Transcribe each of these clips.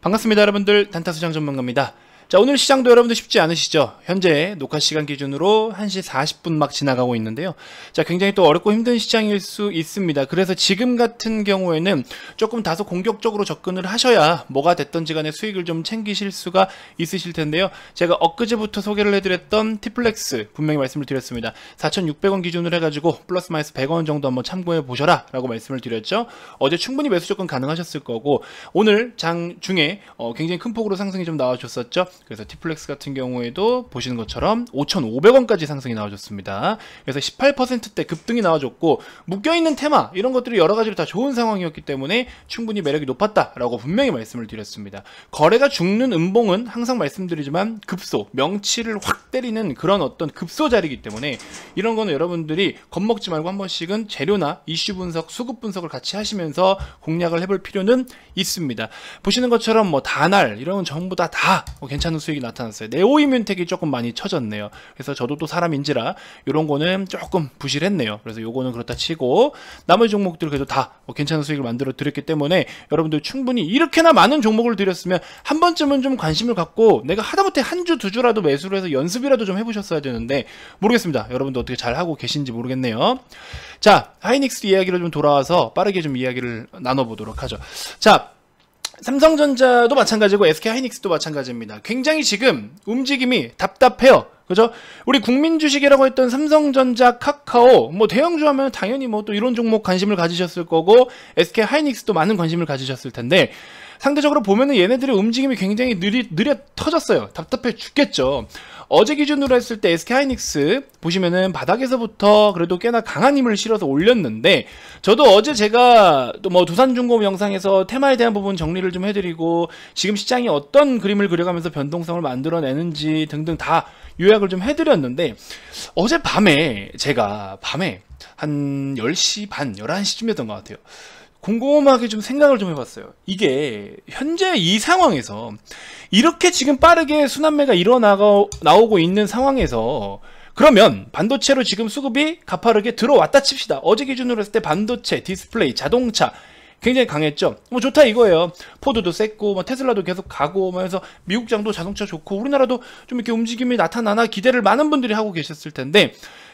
반갑습니다 여러분들 단타수장 전문가입니다 자 오늘 시장도 여러분들 쉽지 않으시죠 현재 녹화 시간 기준으로 1시 40분 막 지나가고 있는데요 자 굉장히 또 어렵고 힘든 시장일 수 있습니다 그래서 지금 같은 경우에는 조금 다소 공격적으로 접근을 하셔야 뭐가 됐던지 간에 수익을 좀 챙기실 수가 있으실 텐데요 제가 엊그제부터 소개를 해드렸던 티플렉스 분명히 말씀을 드렸습니다 4,600원 기준으로 해가지고 플러스 마이너스 100원 정도 한번 참고해 보셔라 라고 말씀을 드렸죠 어제 충분히 매수 조건 가능하셨을 거고 오늘 장 중에 어, 굉장히 큰 폭으로 상승이 좀 나와줬었죠 그래서 티플렉스 같은 경우에도 보시는 것처럼 5,500원까지 상승이 나와줬습니다. 그래서 18%대 급등이 나와줬고 묶여있는 테마 이런 것들이 여러 가지로 다 좋은 상황이었기 때문에 충분히 매력이 높았다라고 분명히 말씀을 드렸습니다. 거래가 죽는 음봉은 항상 말씀드리지만 급소, 명치를 확 때리는 그런 어떤 급소 자리이기 때문에 이런 거는 여러분들이 겁먹지 말고 한 번씩은 재료나 이슈 분석, 수급 분석을 같이 하시면서 공략을 해볼 필요는 있습니다. 보시는 것처럼 뭐 단알 이런 건 전부 다다 다 뭐 괜찮 괜찮은 수익이 나타났어요. 네오이뮨텍이 조금 많이 쳐졌네요. 그래서 저도 또 사람인지라 이런 거는 조금 부실했네요. 그래서 요거는 그렇다 치고 나머지 종목들 그래도 다 뭐 괜찮은 수익을 만들어 드렸기 때문에 여러분들 충분히 이렇게나 많은 종목을 드렸으면 한 번쯤은 좀 관심을 갖고 내가 하다못해 한 주, 두 주라도 매수를 해서 연습이라도 좀 해보셨어야 되는데 모르겠습니다. 여러분도 어떻게 잘 하고 계신지 모르겠네요. 자, 하이닉스 이야기로좀 돌아와서 빠르게 좀 이야기를 나눠보도록 하죠. 자, 삼성전자도 마찬가지고 SK 하이닉스도 마찬가지입니다. 굉장히 지금 움직임이 답답해요. 그죠? 우리 국민 주식이라고 했던 삼성전자, 카카오, 뭐 대형주 하면 당연히 뭐 또 이런 종목 관심을 가지셨을 거고 SK 하이닉스도 많은 관심을 가지셨을 텐데 상대적으로 보면은 얘네들의 움직임이 굉장히 느리, 느려 터졌어요. 답답해 죽겠죠. 어제 기준으로 했을 때 SK 하이닉스 보시면은 바닥에서부터 그래도 꽤나 강한 힘을 실어서 올렸는데 저도 어제 제가 또 뭐 두산중공 영상에서 테마에 대한 부분 정리를 좀 해드리고 지금 시장이 어떤 그림을 그려가면서 변동성을 만들어내는지 등등 다 요약을 좀 해드렸는데 어젯 밤에 제가 밤에 한 10시 반 11시쯤이었던 것 같아요 곰곰하게 좀 생각을 좀 해봤어요. 이게 현재 이 상황에서 이렇게 지금 빠르게 순환매가 일어나고 나오고 있는 상황에서 그러면 반도체로 지금 수급이 가파르게 들어왔다 칩시다. 어제 기준으로 했을 때 반도체, 디스플레이, 자동차 굉장히 강했죠. 뭐 좋다 이거예요. 포드도 셌고 뭐 테슬라도 계속 가고 하면서 뭐 미국장도 자동차 좋고 우리나라도 좀 이렇게 움직임이 나타나나 기대를 많은 분들이 하고 계셨을 텐데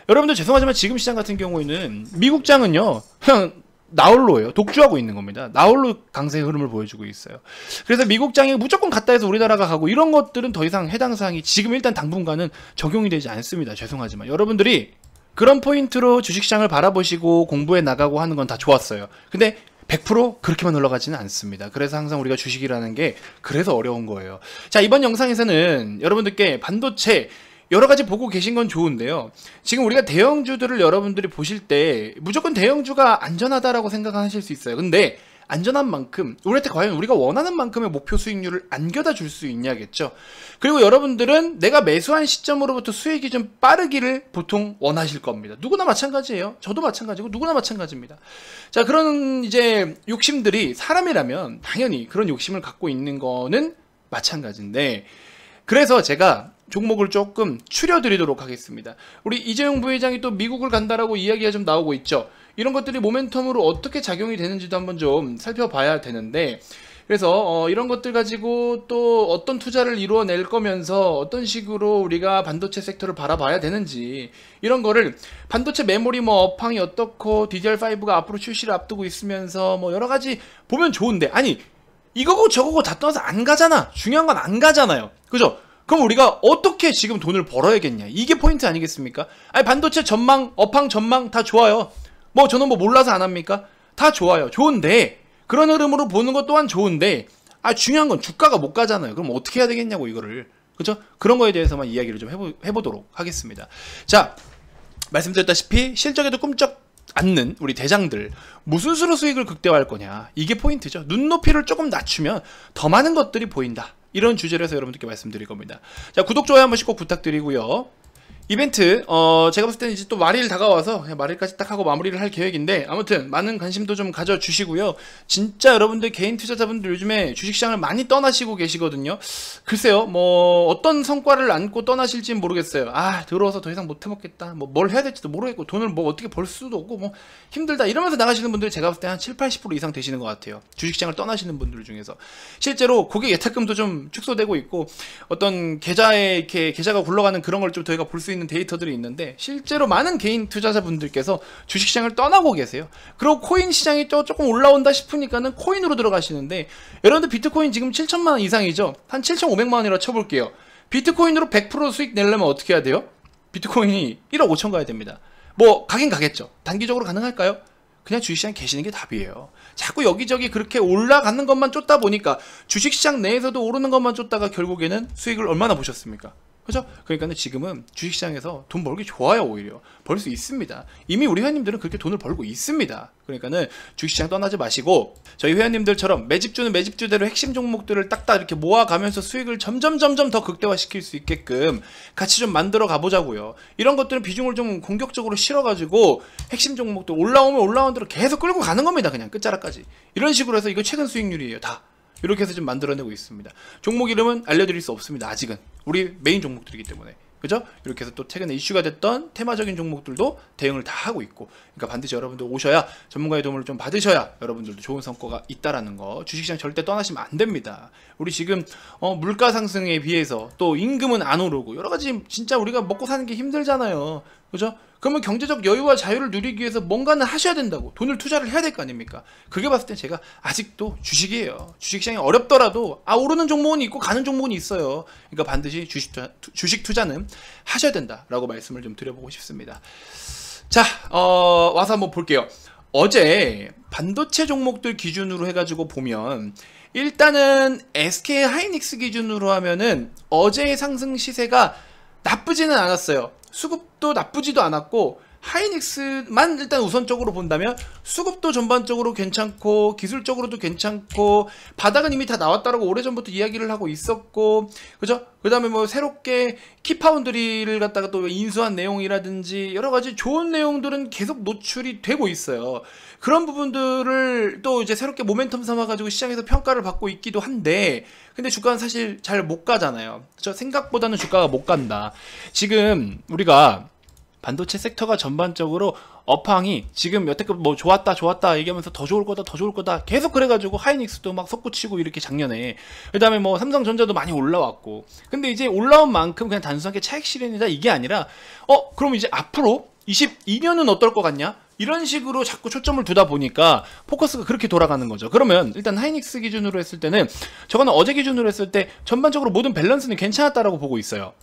여러분들 죄송하지만 지금 시장 같은 경우에는 미국장은요 그냥 나홀로예요. 독주하고 있는 겁니다. 나홀로 강세의 흐름을 보여주고 있어요. 그래서 미국 장이 무조건 갔다 해서 우리나라가 가고 이런 것들은 더 이상 해당 사항이 지금 일단 당분간은 적용이 되지 않습니다. 죄송하지만 여러분들이 그런 포인트로 주식시장을 바라보시고 공부해 나가고 하는 건 다 좋았어요. 근데 100% 그렇게만 올라가지는 않습니다. 그래서 항상 우리가 주식이라는 게 그래서 어려운 거예요. 자, 이번 영상에서는 여러분들께 반도체 여러 가지 보고 계신 건 좋은데요. 지금 우리가 대형주들을 여러분들이 보실 때 무조건 대형주가 안전하다라고 생각하실 수 있어요. 근데 안전한 만큼 우리한테 과연 우리가 원하는 만큼의 목표 수익률을 안겨다 줄 수 있냐겠죠. 그리고 여러분들은 내가 매수한 시점으로부터 수익이 좀 빠르기를 보통 원하실 겁니다. 누구나 마찬가지예요. 저도 마찬가지고 누구나 마찬가지입니다. 자, 그런 이제 욕심들이 사람이라면 당연히 그런 욕심을 갖고 있는 거는 마찬가지인데 그래서 제가 종목을 조금 추려드리도록 하겠습니다. 우리 이재용 부회장이 또 미국을 간다라고 이야기가 좀 나오고 있죠. 이런 것들이 모멘텀으로 어떻게 작용이 되는지도 한번 좀 살펴봐야 되는데 그래서 어, 이런 것들 가지고 또 어떤 투자를 이루어낼 거면서 어떤 식으로 우리가 반도체 섹터를 바라봐야 되는지 이런 거를 반도체 메모리 뭐 업황이 어떻고 DDR5가 앞으로 출시를 앞두고 있으면서 뭐 여러 가지 보면 좋은데 아니 이거고 저거고 다 떠나서 안 가잖아 중요한 건 안 가잖아요 그죠 그럼 우리가 어떻게 지금 돈을 벌어야겠냐 이게 포인트 아니겠습니까? 아니 반도체 전망, 업황 전망 다 좋아요. 뭐 저는 뭐 몰라서 안 합니까? 다 좋아요. 좋은데 그런 흐름으로 보는 것 또한 좋은데 아 중요한 건 주가가 못 가잖아요. 그럼 어떻게 해야 되겠냐고 이거를 그죠? 그런 거에 대해서만 이야기를 좀 해보, 해보도록 하겠습니다. 자 말씀드렸다시피 실적에도 꿈쩍 않는 우리 대장들 무슨 수로 수익을 극대화할 거냐 이게 포인트죠 눈높이를 조금 낮추면 더 많은 것들이 보인다 이런 주제로 해서 여러분들께 말씀드릴 겁니다. 자, 구독, 좋아요 한 번씩 꼭 부탁드리고요. 이벤트 어 제가 봤을 때는 이제 또 말일 다가와서 말일까지 딱 하고 마무리를 할 계획인데 아무튼 많은 관심도 좀 가져주시고요 진짜 여러분들 개인 투자자분들 요즘에 주식시장을 많이 떠나시고 계시거든요 글쎄요 뭐 어떤 성과를 안고 떠나실지 모르겠어요 아 들어와서 더 이상 못 해먹겠다 뭐 뭘 해야 될지도 모르겠고 돈을 뭐 어떻게 벌 수도 없고 뭐 힘들다 이러면서 나가시는 분들 제가 봤을 때한 7, 80% 이상 되시는 것 같아요 주식시장을 떠나시는 분들 중에서 실제로 고객 예탁금도 좀 축소되고 있고 어떤 계좌에 이렇게 계좌가 굴러가는 그런 걸 좀 저희가 볼 수 있는 있는 데이터들이 있는데 실제로 많은 개인 투자자분들께서 주식시장을 떠나고 계세요. 그리고 코인 시장이 또 조금 올라온다 싶으니까는 코인으로 들어가시는데 여러분들 비트코인 지금 7천만 원 이상이죠? 한 7,500만 원이라 쳐볼게요. 비트코인으로 100% 수익 내려면 어떻게 해야 돼요? 비트코인이 1억 5천 가야 됩니다. 뭐 가긴 가겠죠. 단기적으로 가능할까요? 그냥 주식시장에 계시는 게 답이에요. 자꾸 여기저기 그렇게 올라가는 것만 쫓다 보니까 주식시장 내에서도 오르는 것만 쫓다가 결국에는 수익을 얼마나 보셨습니까? 그렇죠? 그러니까 지금은 주식시장에서 돈 벌기 좋아요 오히려 벌 수 있습니다. 이미 우리 회원님들은 그렇게 돈을 벌고 있습니다. 그러니까는 주식시장 떠나지 마시고 저희 회원님들처럼 매집주는 매집주대로 핵심 종목들을 딱딱 이렇게 모아가면서 수익을 점점 점점 더 극대화시킬 수 있게끔 같이 좀 만들어 가보자고요. 이런 것들은 비중을 좀 공격적으로 실어가지고 핵심 종목들 올라오면 올라온 대로 계속 끌고 가는 겁니다. 그냥 끝자락까지 이런 식으로 해서 이거 최근 수익률이에요 다. 이렇게 해서 지금 만들어내고 있습니다. 종목 이름은 알려드릴 수 없습니다. 아직은 우리 메인 종목들이기 때문에 그죠? 이렇게 해서 또 최근에 이슈가 됐던 테마적인 종목들도 대응을 다 하고 있고 그러니까 반드시 여러분들 오셔야 전문가의 도움을 좀 받으셔야 여러분들도 좋은 성과가 있다라는 거 주식시장 절대 떠나시면 안 됩니다 우리 지금 어, 물가 상승에 비해서 또 임금은 안 오르고 여러 가지 진짜 우리가 먹고 사는 게 힘들잖아요 그죠? 그러면 경제적 여유와 자유를 누리기 위해서 뭔가는 하셔야 된다고 돈을 투자를 해야 될 거 아닙니까? 그게 봤을 때 제가 아직도 주식이에요. 주식시장이 어렵더라도 아 오르는 종목은 있고 가는 종목은 있어요. 그러니까 반드시 주식, 투자, 주식 투자는 하셔야 된다라고 말씀을 좀 드려보고 싶습니다. 자, 어, 와서 한번 볼게요. 어제 반도체 종목들 기준으로 해가지고 보면 일단은 SK 하이닉스 기준으로 하면은 어제의 상승 시세가 나쁘지는 않았어요. 수급도 나쁘지도 않았고 하이닉스만 일단 우선적으로 본다면 수급도 전반적으로 괜찮고 기술적으로도 괜찮고 바닥은 이미 다 나왔다라고 오래전부터 이야기를 하고 있었고 그죠? 그 다음에 뭐 새롭게 키파운드리를 갖다가 또 인수한 내용이라든지 여러가지 좋은 내용들은 계속 노출이 되고 있어요 그런 부분들을 또 이제 새롭게 모멘텀 삼아가지고 시장에서 평가를 받고 있기도 한데 근데 주가는 사실 잘 못 가잖아요. 저 생각보다는 주가가 못 간다. 지금 우리가 반도체 섹터가 전반적으로 업황이 지금 여태껏 뭐 좋았다 좋았다 얘기하면서 더 좋을 거다 더 좋을 거다 계속 그래가지고 하이닉스도 막 솟구치고 이렇게 작년에 그 다음에 뭐 삼성전자도 많이 올라왔고 근데 이제 올라온 만큼 그냥 단순하게 차익 실현이다 이게 아니라 어 그럼 이제 앞으로 22년은 어떨 것 같냐 이런 식으로 자꾸 초점을 두다 보니까 포커스가 그렇게 돌아가는 거죠. 그러면 일단 하이닉스 기준으로 했을 때는 저거는 어제 기준으로 했을 때 전반적으로 모든 밸런스는 괜찮았다라고 보고 있어요.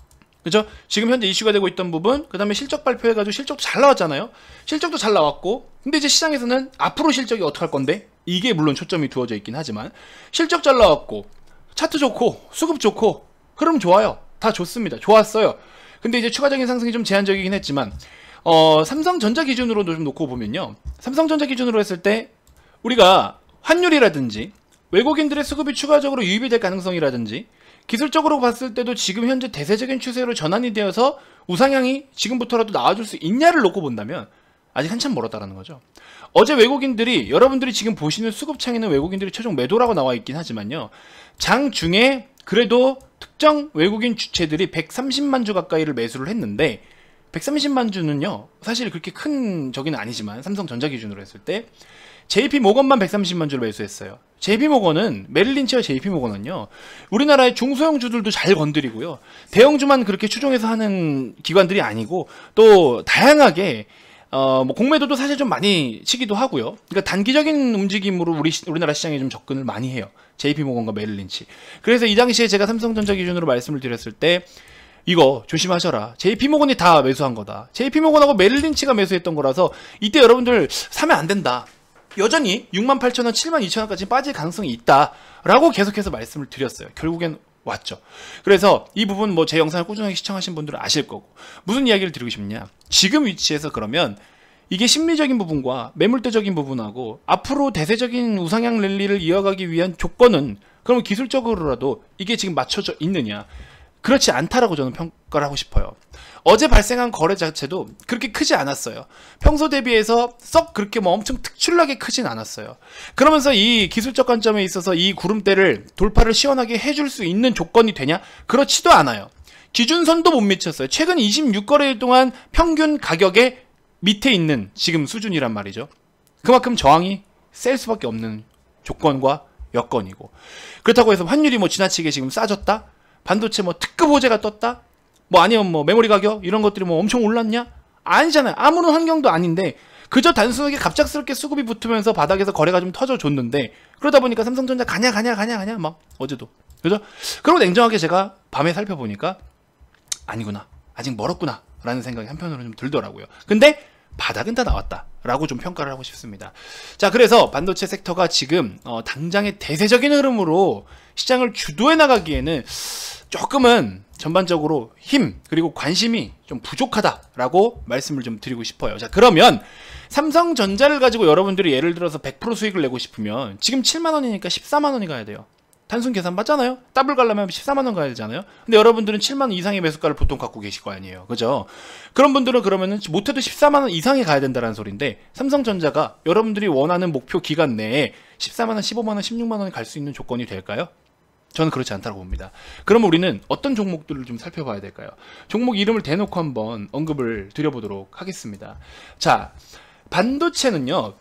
그죠? 지금 현재 이슈가 되고 있던 부분, 그 다음에 실적 발표해가지고 실적도 잘 나왔잖아요? 실적도 잘 나왔고, 근데 이제 시장에서는 앞으로 실적이 어떡할 건데? 이게 물론 초점이 두어져 있긴 하지만, 실적 잘 나왔고, 차트 좋고, 수급 좋고, 흐름 좋아요. 다 좋습니다. 좋았어요. 근데 이제 추가적인 상승이 좀 제한적이긴 했지만, 어, 삼성전자 기준으로도 좀 놓고 보면요. 삼성전자 기준으로 했을 때 우리가 환율이라든지 외국인들의 수급이 추가적으로 유입이 될 가능성이라든지 기술적으로 봤을 때도 지금 현재 대세적인 추세로 전환이 되어서 우상향이 지금부터라도 나와줄 수 있냐를 놓고 본다면 아직 한참 멀었다라는 거죠. 어제 외국인들이 여러분들이 지금 보시는 수급창에는 외국인들이 최종 매도라고 나와 있긴 하지만요. 장 중에 그래도 특정 외국인 주체들이 130만 주 가까이를 매수를 했는데 130만 주는요. 사실 그렇게 큰적이는 아니지만 삼성전자 기준으로 했을 때 JP 모건만 130만 주를 매수했어요. JP 모건은 메릴린치와 JP 모건은요. 우리나라의 중소형 주들도 잘 건드리고요. 대형주만 그렇게 추종해서 하는 기관들이 아니고 또 다양하게 어, 뭐 공매도도 사실 좀 많이 치기도 하고요. 그러니까 단기적인 움직임으로 우리 우리나라 시장에 좀 접근을 많이 해요. JP모건과 메릴린치. 그래서 이 당시에 제가 삼성전자 기준으로 말씀을 드렸을 때 이거 조심하셔라. JP모건이 다 매수한 거다. JP모건하고 메릴린치가 매수했던 거라서 이때 여러분들 사면 안 된다. 여전히 68,000원, 72,000원까지 빠질 가능성이 있다. 라고 계속해서 말씀을 드렸어요. 결국엔 왔죠. 그래서 이 부분 뭐 제 영상을 꾸준하게 시청하신 분들은 아실 거고 무슨 이야기를 드리고 싶냐. 지금 위치에서 그러면 이게 심리적인 부분과 매물대적인 부분하고 앞으로 대세적인 우상향 랠리를 이어가기 위한 조건은 그럼 기술적으로라도 이게 지금 맞춰져 있느냐 그렇지 않다라고 저는 평가를 하고 싶어요. 어제 발생한 거래 자체도 그렇게 크지 않았어요. 평소 대비해서 썩 그렇게 뭐 엄청 특출나게 크진 않았어요. 그러면서 이 기술적 관점에 있어서 이 구름대를 돌파를 시원하게 해줄 수 있는 조건이 되냐? 그렇지도 않아요. 기준선도 못 미쳤어요. 최근 26거래일 동안 평균 가격에 밑에 있는 지금 수준이란 말이죠. 그만큼 저항이 셀 수밖에 없는 조건과 여건이고 그렇다고 해서 환율이 뭐 지나치게 지금 싸졌다? 반도체 뭐 특급 호재가 떴다? 뭐 아니면 뭐 메모리 가격 이런 것들이 뭐 엄청 올랐냐? 아니잖아요. 아무런 환경도 아닌데 그저 단순하게 갑작스럽게 수급이 붙으면서 바닥에서 거래가 좀 터져줬는데 그러다 보니까 삼성전자 가냐 가냐 가냐 가냐 막 어제도 그죠? 그리고 냉정하게 제가 밤에 살펴보니까 아니구나 아직 멀었구나 라는 생각이 한편으로 좀 들더라고요 근데 바닥은 다 나왔다 라고 좀 평가를 하고 싶습니다 자 그래서 반도체 섹터가 지금 어, 당장의 대세적인 흐름으로 시장을 주도해 나가기에는 조금은 전반적으로 힘 그리고 관심이 좀 부족하다라고 말씀을 좀 드리고 싶어요. 자 그러면 삼성전자를 가지고 여러분들이 예를 들어서 100% 수익을 내고 싶으면 지금 7만원이니까 14만원이 가야 돼요. 단순 계산 맞잖아요? 더블 가려면 14만원 가야 되잖아요? 근데 여러분들은 7만원 이상의 매수가를 보통 갖고 계실 거 아니에요. 그죠? 그런 분들은 그러면은 못해도 14만원 이상에 가야 된다는 소리인데 삼성전자가 여러분들이 원하는 목표 기간 내에 14만원, 15만원, 1 6만원이갈 수 있는 조건이 될까요? 저는 그렇지 않다고 봅니다. 그럼 우리는 어떤 종목들을 좀 살펴봐야 될까요? 종목 이름을 대놓고 한번 언급을 드려보도록 하겠습니다. 자, 반도체는요.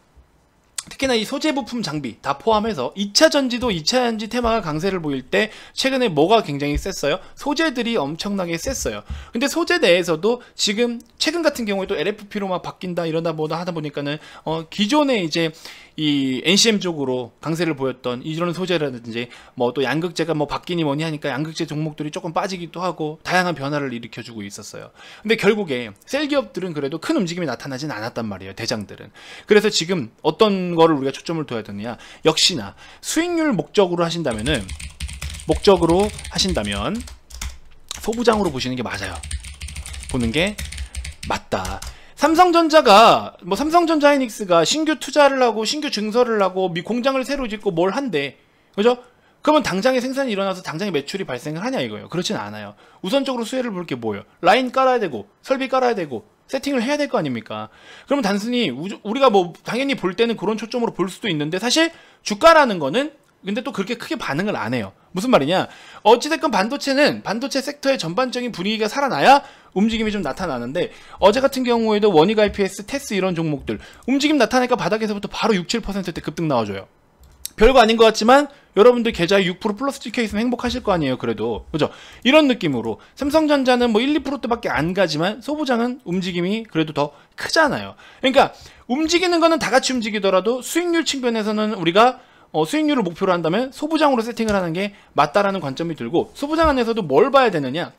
특히나 이 소재 부품 장비 다 포함해서 2차 전지도 2차 전지 테마가 강세를 보일 때 최근에 뭐가 굉장히 셌어요? 소재들이 엄청나게 셌어요. 근데 소재 내에서도 지금 최근 같은 경우에도 LFP로 막 바뀐다 이러다 보다 하다 보니까는 어 기존에 이제 이 NCM 쪽으로 강세를 보였던 이런 소재라든지 뭐 또 양극재가 뭐 바뀌니 뭐니 하니까 양극재 종목들이 조금 빠지기도 하고 다양한 변화를 일으켜주고 있었어요. 근데 결국에 셀 기업들은 그래도 큰 움직임이 나타나진 않았단 말이에요. 대장들은. 그래서 지금 어떤 거를 우리가 초점을 둬야 되느냐 역시나 수익률 목적으로 하신다면은 목적으로 하신다면 소부장으로 보시는 게 맞아요 보는 게 맞다 삼성전자가 뭐 삼성전자 이닉스가 신규 투자를 하고 신규 증설을 하고 미 공장을 새로 짓고 뭘 한대 그죠? 그러면 당장에 생산이 일어나서 당장에 매출이 발생을 하냐 이거예요. 그렇진 않아요. 우선적으로 수혜를 볼 게 뭐예요? 라인 깔아야 되고 설비 깔아야 되고 세팅을 해야 될 거 아닙니까? 그러면 단순히 우주, 우리가 뭐 당연히 볼 때는 그런 초점으로 볼 수도 있는데 사실 주가라는 거는 근데 또 그렇게 크게 반응을 안 해요. 무슨 말이냐? 어찌됐건 반도체는 반도체 섹터의 전반적인 분위기가 살아나야 움직임이 좀 나타나는데 어제 같은 경우에도 원익 IPS, 테스 이런 종목들 움직임 나타나니까 바닥에서부터 바로 6, 7%대 급등 나와줘요. 별거 아닌 것 같지만 여러분들 계좌에 6% 플러스 찍혀 있으면 행복하실 거 아니에요. 그래도 그죠? 이런 느낌으로 삼성전자는 뭐 1, 2밖에안 가지만 소부장은 움직임이 그래도 더 크잖아요. 그러니까 움직이는 거는 다 같이 움직이더라도 수익률 측면에서는 우리가 어, 수익률을 목표로 한다면 소부장으로 세팅을 하는 게 맞다라는 관점이 들고 소부장 안에서도 뭘 봐야 되느냐?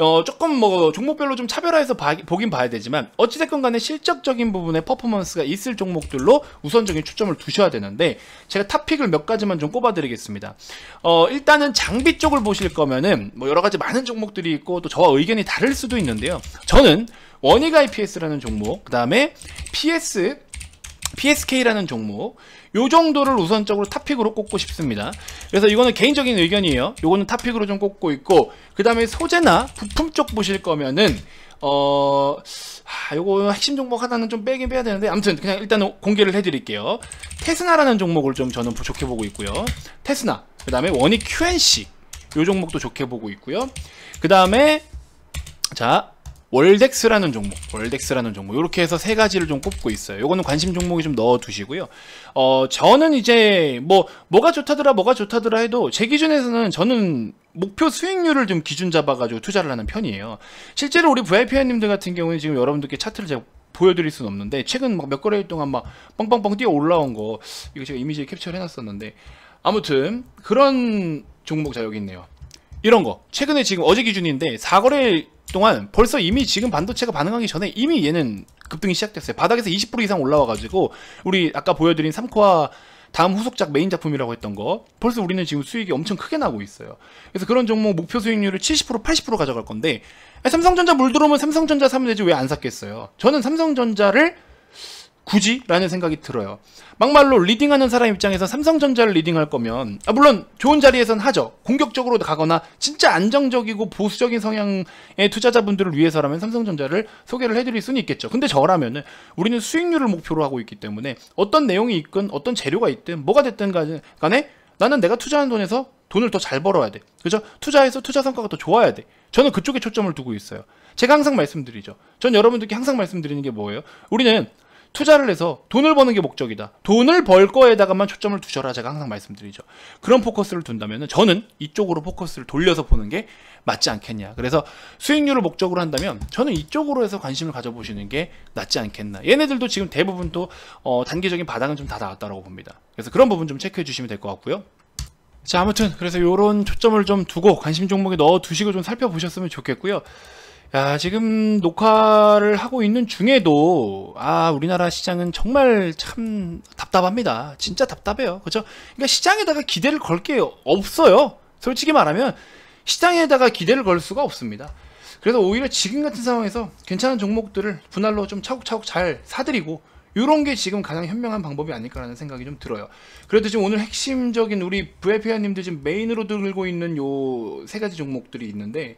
어, 조금 뭐 종목별로 좀 차별화해서 봐, 보긴 봐야 되지만 어찌됐건 간에 실적적인 부분에 퍼포먼스가 있을 종목들로 우선적인 초점을 두셔야 되는데 제가 탑픽을 몇 가지만 좀 꼽아드리겠습니다. 어, 일단은 장비 쪽을 보실 거면은 뭐 여러 가지 많은 종목들이 있고 또 저와 의견이 다를 수도 있는데요. 저는 원익 IPS라는 종목, 그 다음에 PS PSK라는 종목 요 정도를 우선적으로 탑픽으로 꼽고 싶습니다 그래서 이거는 개인적인 의견이에요 요거는 탑픽으로 좀 꼽고 있고 그 다음에 소재나 부품 쪽 보실 거면은 어... 하, 요거 핵심 종목 하나는 좀 빼긴 빼야 되는데 아무튼 그냥 일단은 공개를 해드릴게요 테스나라는 종목을 좀 저는 좋게 보고 있고요 테스나 그 다음에 원익 QNC 요 종목도 좋게 보고 있고요 그 다음에 자 월덱스라는 종목, 월덱스라는 종목 이렇게 해서 세 가지를 좀 꼽고 있어요. 요거는 관심 종목이 좀 넣어두시고요. 어 저는 이제 뭐 뭐가 좋다더라, 뭐가 좋다더라 해도 제 기준에서는 저는 목표 수익률을 좀 기준 잡아가지고 투자를 하는 편이에요. 실제로 우리 VIP님들 회원 같은 경우는 지금 여러분들께 차트를 제가 보여드릴 수는 없는데 최근 막 몇 거래일 동안 막 빵빵빵 뛰어 올라온 거 이거 제가 이미지 캡처를 해놨었는데 아무튼 그런 종목 자 여기 있네요. 이런 거 최근에 지금 어제 기준인데 4거래일 동안 벌써 이미 지금 반도체가 반응하기 전에 이미 얘는 급등이 시작됐어요 바닥에서 20% 이상 올라와가지고 우리 아까 보여드린 3코아 다음 후속작 메인 작품이라고 했던 거 벌써 우리는 지금 수익이 엄청 크게 나고 있어요 그래서 그런 종목 목표 수익률을 70% 80% 가져갈 건데 삼성전자 물 들어오면 삼성전자 사면 되지 왜 안 샀겠어요 저는 삼성전자를 굳이? 라는 생각이 들어요. 막말로 리딩하는 사람 입장에서 삼성전자를 리딩할 거면 아 물론 좋은 자리에선 하죠. 공격적으로 가거나 진짜 안정적이고 보수적인 성향의 투자자분들을 위해서라면 삼성전자를 소개를 해드릴 수는 있겠죠. 근데 저라면 우리는 수익률을 목표로 하고 있기 때문에 어떤 내용이 있건 어떤 재료가 있든 뭐가 됐든 간에 나는 내가 투자한 돈에서 돈을 더 잘 벌어야 돼. 그죠? 투자해서 투자 성과가 더 좋아야 돼. 저는 그쪽에 초점을 두고 있어요. 제가 항상 말씀드리죠. 전 여러분들께 항상 말씀드리는 게 뭐예요? 우리는 투자를 해서 돈을 버는 게 목적이다. 돈을 벌 거에다가만 초점을 두셔라 제가 항상 말씀드리죠. 그런 포커스를 둔다면 저는 이쪽으로 포커스를 돌려서 보는 게 맞지 않겠냐. 그래서 수익률을 목적으로 한다면 저는 이쪽으로 해서 관심을 가져보시는 게 낫지 않겠나. 얘네들도 지금 대부분 또 어, 단기적인 바닥은 좀 다 나왔다고 봅니다. 그래서 그런 부분 좀 체크해 주시면 될 것 같고요. 자 아무튼 그래서 이런 초점을 좀 두고 관심 종목에 넣어 두시고 좀 살펴보셨으면 좋겠고요. 야, 지금 녹화를 하고 있는 중에도 아, 우리나라 시장은 정말 참 답답합니다. 진짜 답답해요. 그렇죠? 그러니까 시장에다가 기대를 걸게 없어요. 솔직히 말하면 시장에다가 기대를 걸 수가 없습니다. 그래서 오히려 지금 같은 상황에서 괜찮은 종목들을 분할로 좀 차곡차곡 잘 사들이고 이런 게 지금 가장 현명한 방법이 아닐까라는 생각이 좀 들어요. 그래도 지금 오늘 핵심적인 우리 VIP원님들 지금 메인으로 들고 있는 요 세 가지 종목들이 있는데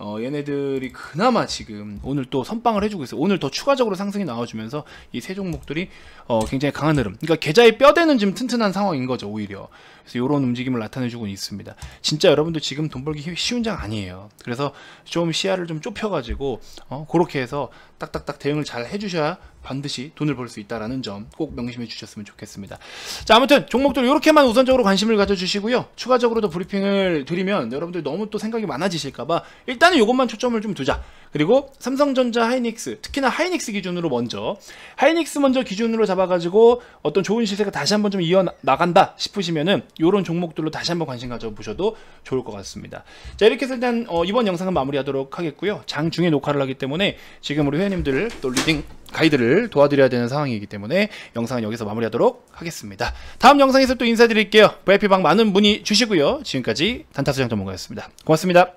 어, 얘네들이 그나마 지금 오늘 또선빵을 해주고 있어요. 오늘 더 추가적으로 상승이 나와주면서 이 세 종목들이 어, 굉장히 강한 흐름. 그러니까 계좌의 뼈대는 지금 튼튼한 상황인 거죠. 오히려. 그래서 이런 움직임을 나타내주고 있습니다. 진짜 여러분도 지금 돈 벌기 쉬운 장 아니에요. 그래서 좀 시야를 좀 좁혀가지고 어, 그렇게 해서 딱딱딱 대응을 잘 해주셔야 반드시 돈을 벌 수 있다라는 점 꼭 명심해 주셨으면 좋겠습니다. 자 아무튼 종목들 이렇게만 우선적으로 관심을 가져주시고요. 추가적으로 더 브리핑을 드리면 여러분들 너무 또 생각이 많아지실까봐 일단은 이것만 초점을 좀 두자. 그리고 삼성전자 하이닉스 특히나 하이닉스 기준으로 먼저 하이닉스 먼저 기준으로 잡아가지고 어떤 좋은 시세가 다시 한번 좀 이어나간다 싶으시면은 이런 종목들로 다시 한번 관심 가져보셔도 좋을 것 같습니다 자 이렇게 해서 일단 어, 이번 영상은 마무리하도록 하겠고요 장중에 녹화를 하기 때문에 지금 우리 회원님들 또 리딩 가이드를 도와드려야 되는 상황이기 때문에 영상은 여기서 마무리하도록 하겠습니다 다음 영상에서 또 인사드릴게요 VIP방 많은 문의 주시고요 지금까지 단타수장 전문가였습니다 고맙습니다